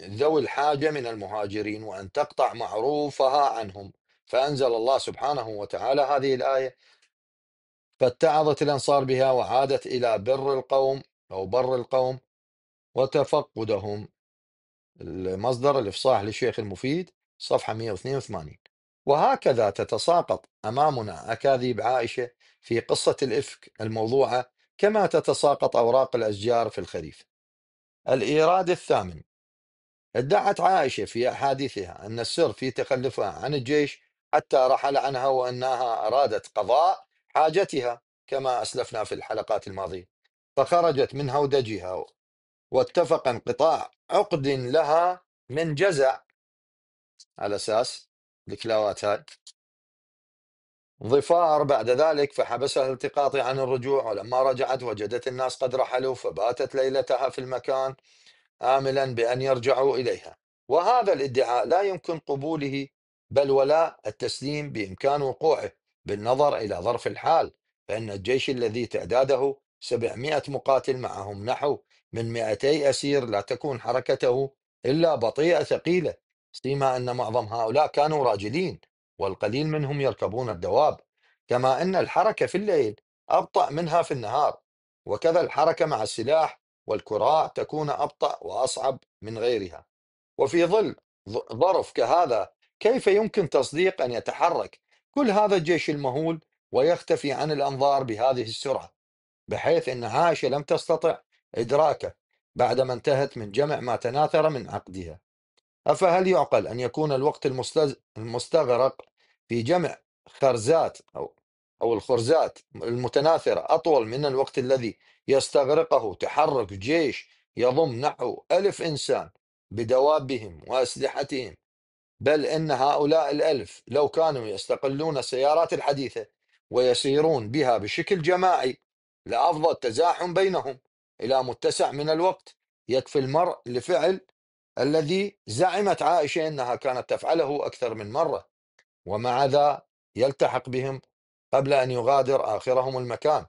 ذوي الحاجة من المهاجرين وأن تقطع معروفها عنهم فأنزل الله سبحانه وتعالى هذه الآية فاتعظت الأنصار بها وعادت إلى بر القوم أو بر القوم وتفقدهم المصدر الإفصاح للشيخ المفيد صفحة 182 وهكذا تتساقط امامنا اكاذيب عائشه في قصه الافك الموضوعه كما تتساقط اوراق الاشجار في الخريف. الايراد الثامن ادعت عائشه في احاديثها ان السر في تخلفها عن الجيش حتى رحل عنها وانها ارادت قضاء حاجتها كما اسلفنا في الحلقات الماضيه فخرجت من هودجها واتفق انقطاع عقد لها من جزع على اساس الكلاوات هاي ظفار بعد ذلك فحبسها التقاطي عن الرجوع ولما رجعت وجدت الناس قد رحلوا فباتت ليلتها في المكان آملا بأن يرجعوا إليها وهذا الادعاء لا يمكن قبوله بل ولا التسليم بإمكان وقوعه بالنظر إلى ظرف الحال فإن الجيش الذي تعداده 700 مقاتل معهم نحو من 200 أسير لا تكون حركته إلا بطيئة ثقيلة سيما أن معظم هؤلاء كانوا راجلين والقليل منهم يركبون الدواب كما أن الحركة في الليل أبطأ منها في النهار وكذا الحركة مع السلاح والكراع تكون أبطأ وأصعب من غيرها وفي ظل ظرف كهذا كيف يمكن تصديق أن يتحرك كل هذا الجيش المهول ويختفي عن الأنظار بهذه السرعة بحيث أن عائشة لم تستطع إدراكه بعدما انتهت من جمع ما تناثر من عقدها أفهل يعقل أن يكون الوقت المستغرق في جمع خرزات أو أو الخرزات المتناثرة أطول من الوقت الذي يستغرقه تحرك جيش يضم نحو ألف إنسان بدوابهم وأسلحتهم بل إن هؤلاء الألف لو كانوا يستقلون السيارات الحديثة ويسيرون بها بشكل جماعي لأفضل تزاحم بينهم إلى متسع من الوقت يكفي المرء لفعل الذي زعمت عائشة أنها كانت تفعله أكثر من مرة ومع ذا يلتحق بهم قبل أن يغادر آخرهم المكان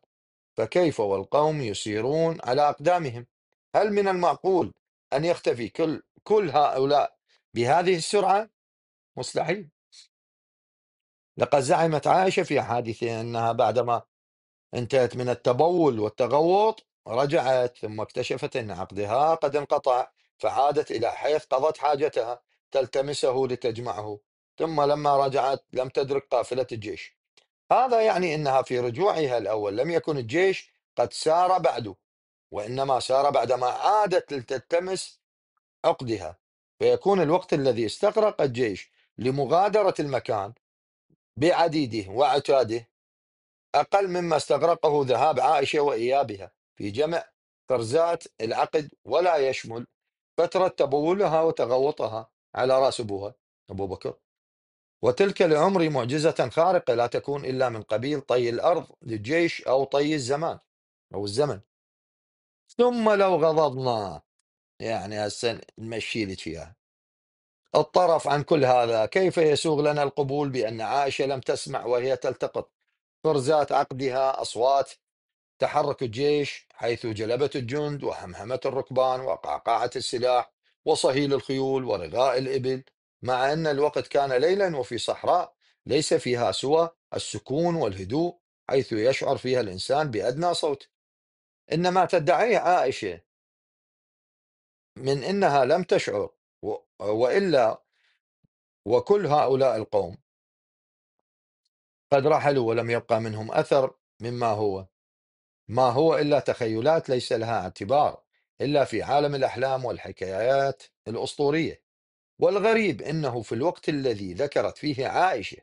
فكيف والقوم يسيرون على أقدامهم هل من المعقول أن يختفي كل, كل هؤلاء بهذه السرعة مستحيل لقد زعمت عائشة في حادثة أنها بعدما انتهت من التبول والتغوط رجعت ثم اكتشفت أن عقدها قد انقطع فعادت إلى حيث قضت حاجتها تلتمسه لتجمعه ثم لما رجعت لم تدرك قافلة الجيش هذا يعني أنها في رجوعها الأول لم يكن الجيش قد سار بعده وإنما سار بعدما عادت لتلتمس عقدها فيكون الوقت الذي استغرق الجيش لمغادرة المكان بعديده وعتاده أقل مما استغرقه ذهاب عائشة وإيابها في جمع قرزات العقد ولا يشمل فترة تبولها وتغوطها على رأس أبوها أبو بكر وتلك لعمري معجزة خارقة لا تكون إلا من قبيل طي الأرض للجيش أو طي الزمان أو الزمن ثم لو غضضنا يعني هسه نمشي لك فيها الطرف عن كل هذا كيف يسوغ لنا القبول بأن عائشة لم تسمع وهي تلتقط فرزات عقدها أصوات تحرك الجيش حيث جلبه الجند وهمهمة الركبان وقعقاعة السلاح وصهيل الخيول ورغاء الإبل مع أن الوقت كان ليلا وفي صحراء ليس فيها سوى السكون والهدوء حيث يشعر فيها الإنسان بأدنى صوت إنما تدعيه عائشة من إنها لم تشعر وإلا وكل هؤلاء القوم قد رحلوا ولم يبقى منهم أثر مما هو ما هو إلا تخيلات ليس لها اعتبار إلا في عالم الأحلام والحكايات الأسطورية والغريب أنه في الوقت الذي ذكرت فيه عائشة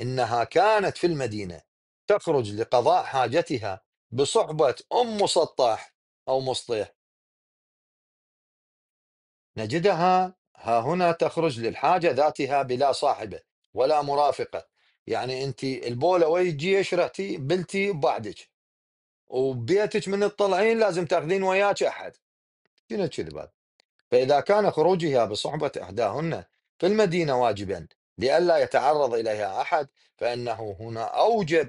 أنها كانت في المدينة تخرج لقضاء حاجتها بصحبة أم مسطح أو مسطيح نجدها ها هنا تخرج للحاجة ذاتها بلا صاحبة ولا مرافقة يعني أنت البولة ويجي يشرتي بلتي بعدك وبيتك من تطلعين لازم تاخذين وياك أحد شنو الكذبات فإذا كان خروجها بصحبة إحداهن في المدينة واجبا لئلا يتعرض إليها أحد فإنه هنا أوجب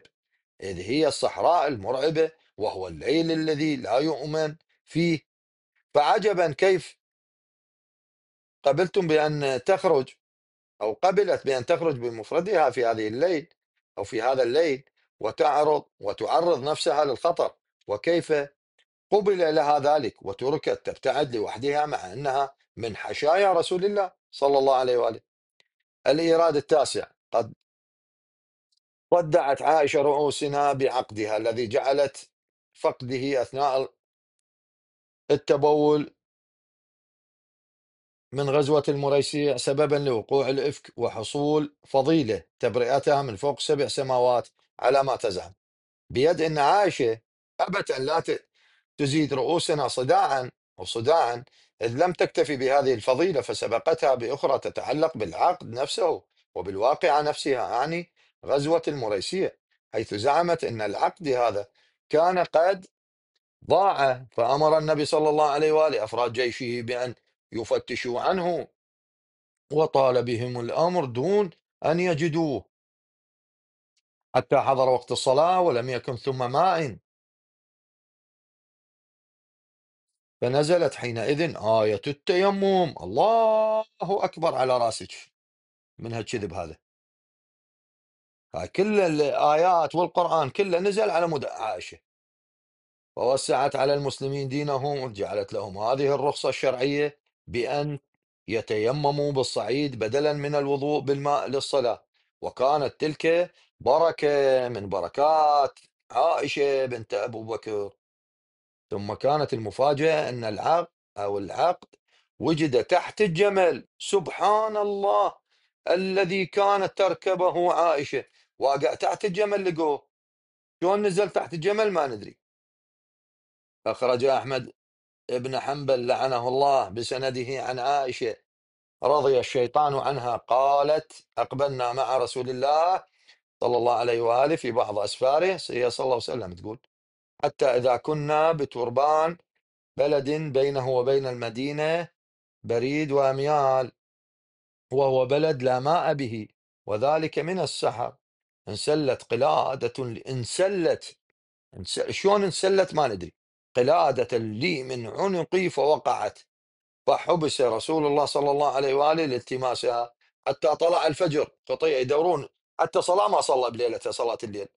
إذ هي الصحراء المرعبة وهو الليل الذي لا يؤمن فيه فعجبا كيف قبلتم بأن تخرج أو قبلت بأن تخرج بمفردها في هذه الليل أو في هذا الليل وتعرض وتعرض نفسها للخطر وكيف قبل لها ذلك وتركت تبتعد لوحدها مع انها من حشايا رسول الله صلى الله عليه واله. الايراد التاسع قد ودعت عائشه رؤوسنا بعقدها الذي جعلت فقده اثناء التبول من غزوة المريسيع سببا لوقوع الإفك وحصول فضيلة تبرئتها من فوق سبع سماوات على ما تزعم بيد أن عائشة أبدا لا تزيد رؤوسنا صداعا وصداعا إذ لم تكتفي بهذه الفضيلة فسبقتها بأخرى تتعلق بالعقد نفسه وبالواقعة نفسها أعني غزوة المريسية حيث زعمت أن العقد هذا كان قد ضاع فأمر النبي صلى الله عليه وآله أفراد جيشه بأن يفتشوا عنه وطال بهم الأمر دون أن يجدوه حتى حضر وقت الصلاة ولم يكن ثم ماء فنزلت حينئذ آية التيمم الله أكبر على راسك من هالكذب هذا كل الآيات والقرآن كله نزل على مد عائشة ووسعت على المسلمين دينهم وجعلت لهم هذه الرخصة الشرعية بأن يتيمموا بالصعيد بدلا من الوضوء بالماء للصلاة وكانت تلك بركة من بركات عائشة بنت أبو بكر ثم كانت المفاجأة أن العقد أو العقد وجد تحت الجمل سبحان الله الذي كانت تركبه عائشة واقع تحت الجمل لقوه شلون نزل تحت الجمل ما ندري أخرج أحمد ابن حنبل لعنه الله بسنده عن عائشة رضي الشيطان عنها قالت أقبلنا مع رسول الله صلى الله عليه وآله في بعض أسفاره هي صلى الله عليه وسلم تقول حتى إذا كنا بتربان بلد بينه وبين المدينة بريد وأميال وهو بلد لا ماء به وذلك من السحر انسلت قلادة انسلت شلون انسلت ما ندري قلادة لي من عنقي فوقعت فحبس رسول الله صلى الله عليه واله لالتماسها حتى طلع الفجر قطيع يدورون حتى صلاه ما صلى بليله صلاه الليل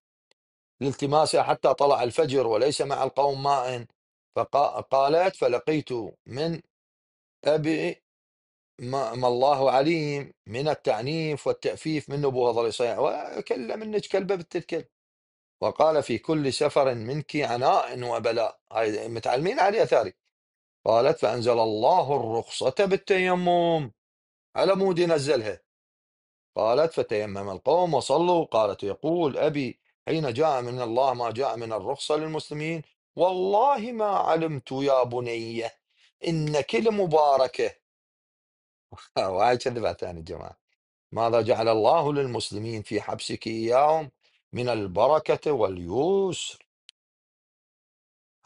لالتماسها حتى طلع الفجر وليس مع القوم ماء فقالت فلقيت من ابي ما الله عليم من التعنيف والتأفيف من نبوة ضريصيع وكل منك كلبة بالتكل وقال في كل سفر منك عناء وبلاء هاي متعلمين عليه ثاري قالت فأنزل الله الرخصة بالتيمم على مود ينزلها قالت فتيمم القوم وصلوا قالت يقول أبي حين جاء من الله ما جاء من الرخصة للمسلمين والله ما علمت يا بني إنك لمباركة (laughs) وهاي كذبت أنا الجماعة ماذا جعل الله للمسلمين في حبسك إياهم من البركة واليسر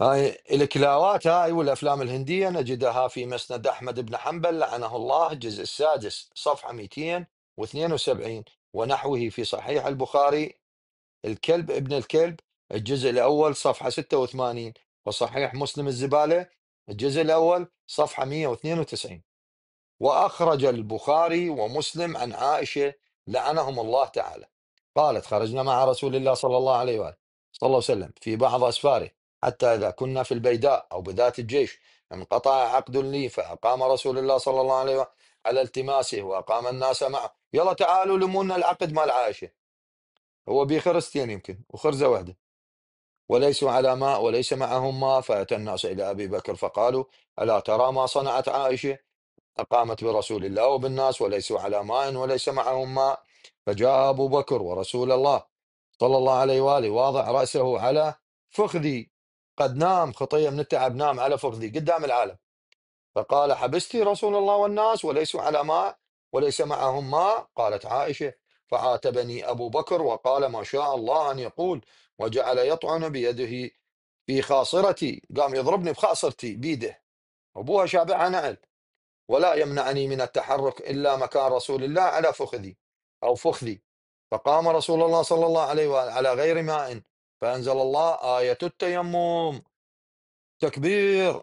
هاي الكلاوات هاي والافلام الهنديه نجدها في مسند احمد بن حنبل لعنه الله الجزء السادس صفحه 272 ونحوه في صحيح البخاري الكلب ابن الكلب الجزء الاول صفحه 86 وصحيح مسلم الزباله الجزء الاول صفحه 192 واخرج البخاري ومسلم عن عائشه لعنهم الله تعالى قالت خرجنا مع رسول الله صلى الله عليه واله صلى الله عليه وسلم في بعض اسفاره حتى إذا كنا في البيداء أو بذات الجيش انقطع عقد لي فأقام رسول الله صلى الله عليه وسلم على التماسه وأقام الناس معه يلا تعالوا لمونا العقد مال عائشة هو بخرستين يمكن وخرزة واحدة وليسوا على ماء وليس معهم ماء فأتى الناس إلى أبي بكر فقالوا ألا ترى ما صنعت عائشة أقامت برسول الله وبالناس وليسوا على ماء وليس معهم ماء فجاء أبو بكر ورسول الله صلى الله عليه وآله واضع رأسه على فخذي قد نام خطية من التعب نام على فخذي قدام العالم فقال حبستي رسول الله والناس وليسوا على ماء وليس معهم ماء قالت عائشة فعاتبني أبو بكر وقال ما شاء الله أن يقول وجعل يطعن بيده في خاصرتي قام يضربني بخاصرتي بيده أبوها شابع نعل ولا يمنعني من التحرك إلا مكان رسول الله على فخذي أو فخذي فقام رسول الله صلى الله عليه وآله على غير ماء فأنزل الله آية التيمم تكبير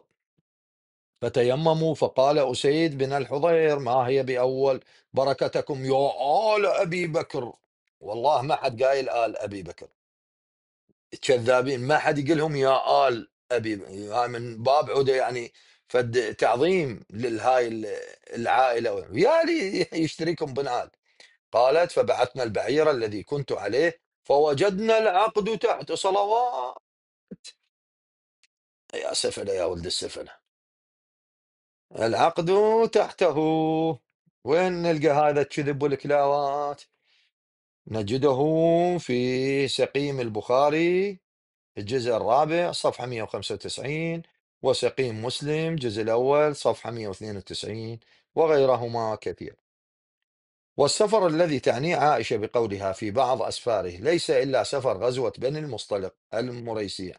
فتيمموا فقال أسيد بن الحضير ما هي بأول بركتكم يا آل أبي بكر والله ما حد قايل آل أبي بكر كذابين ما حد يقولهم يا آل أبي بكر من باب عودة يعني فد تعظيم للهاي العائلة يا لي يشتريكم آل قالت فبعثنا البعير الذي كنت عليه فوجدنا العقد تحت صلوات يا سفلة يا ولد السفلة العقد تحته وين نلقى هذا الكذب والكلاوات نجده في سقيم البخاري الجزء الرابع صفحة 195 وسقيم مسلم الجزء الأول صفحة 192 وغيرهما كثير والسفر الذي تعنيه عائشة بقولها في بعض أسفاره ليس إلا سفر غزوة بني المصطلق المريسيع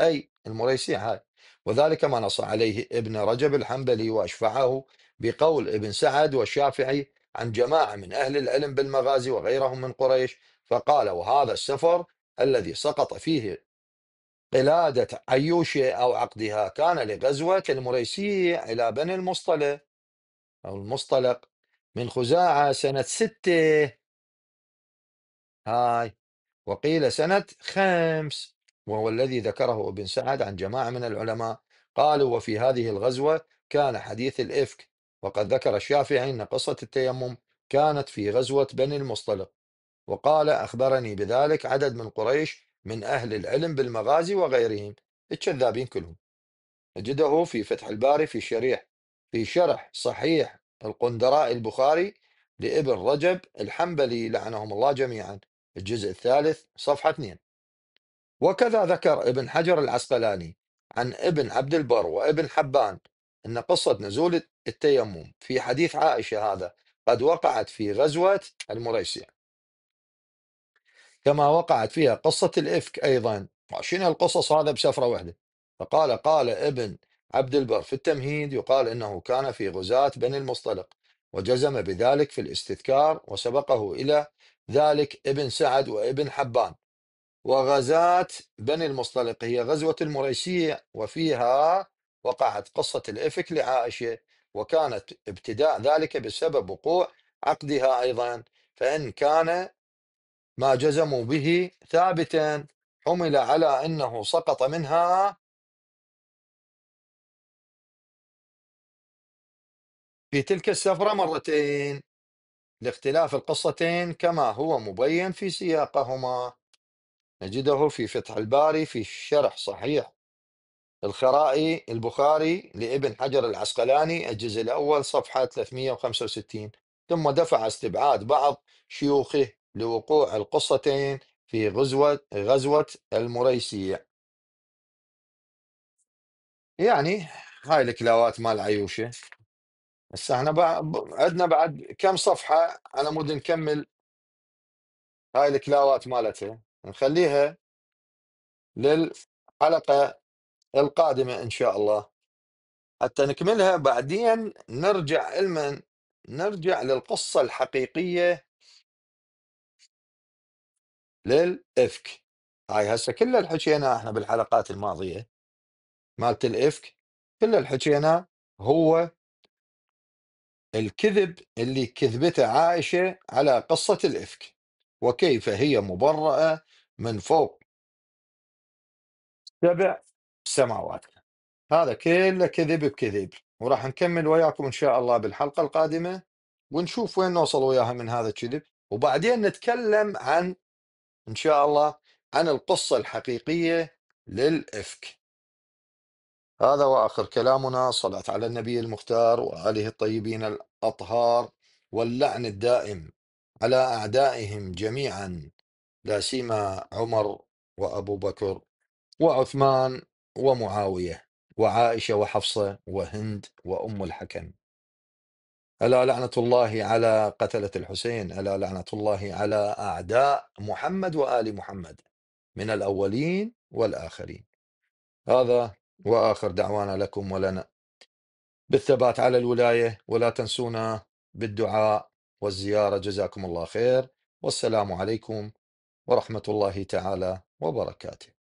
أي المريسيع هاي وذلك ما نص عليه ابن رجب الحنبلي وأشفعه بقول ابن سعد والشافعي عن جماعة من أهل العلم بالمغازي وغيرهم من قريش فقال وهذا السفر الذي سقط فيه قلادة عيوشة أو عقدها كان لغزوة المريسيع إلى بني المصطلق أو المصطلق من خزاعة سنة ستة هاي وقيل سنة خمس وهو الذي ذكره ابن سعد عن جماعة من العلماء قالوا وفي هذه الغزوة كان حديث الإفك وقد ذكر الشافعي أن قصة التيمم كانت في غزوة بني المصطلق وقال أخبرني بذلك عدد من قريش من أهل العلم بالمغازي وغيرهم الكذابين كلهم نجده في فتح الباري في شريح في شرح صحيح القندراء البخاري لابن رجب الحنبلي لعنهم الله جميعا الجزء الثالث صفحة 2 وكذا ذكر ابن حجر العسقلاني عن ابن عبد البر وابن حبان أن قصة نزول التيمم في حديث عائشة هذا قد وقعت في غزوة المريسية كما وقعت فيها قصة الإفك أيضا شنو القصص هذا بسفرة واحدة فقال قال ابن عبد البر في التمهيد يقال انه كان في غزاة بني المصطلق وجزم بذلك في الاستذكار وسبقه الى ذلك ابن سعد وابن حبان وغزاة بني المصطلق هي غزوة المريسية وفيها وقعت قصة الإفك لعائشة وكانت ابتداء ذلك بسبب وقوع عقدها أيضا فإن كان ما جزموا به ثابتا حمل على أنه سقط منها في تلك السفرة مرتين لاختلاف القصتين كما هو مبين في سياقهما نجده في فتح الباري في شرح صحيح الخرائي البخاري لابن حجر العسقلاني الجزء الأول صفحة 365 ثم دفع استبعاد بعض شيوخه لوقوع القصتين في غزوة غزوة المريسية يعني هاي الكلاوات مال عيوشة هسه احنا عندنا بعد كم صفحة على مود نكمل هاي الكلاوات مالتها نخليها للحلقة القادمة إن شاء الله حتى نكملها بعدين نرجع المن نرجع للقصة الحقيقية للإفك هاي هسه كل اللي احنا بالحلقات الماضية مالت الإفك كل اللي هو الكذب اللي كذبته عائشة على قصة الإفك وكيف هي مبرأة من فوق سبع سماوات هذا كله كذب بكذب وراح نكمل وياكم إن شاء الله بالحلقة القادمة ونشوف وين نوصل وياها من هذا الكذب وبعدين نتكلم عن إن شاء الله عن القصة الحقيقية للإفك هذا وآخر كلامنا صلاة على النبي المختار وآله الطيبين الأطهار واللعن الدائم على أعدائهم جميعا لا سيما عمر وأبو بكر وعثمان ومعاوية وعائشة وحفصة وهند وأم الحكم ألا لعنة الله على قتلة الحسين ألا لعنة الله على أعداء محمد وآل محمد من الأولين والآخرين هذا واخر دعوانا لكم ولنا بالثبات على الولايه ولا تنسونا بالدعاء والزياره جزاكم الله خير والسلام عليكم ورحمه الله تعالى وبركاته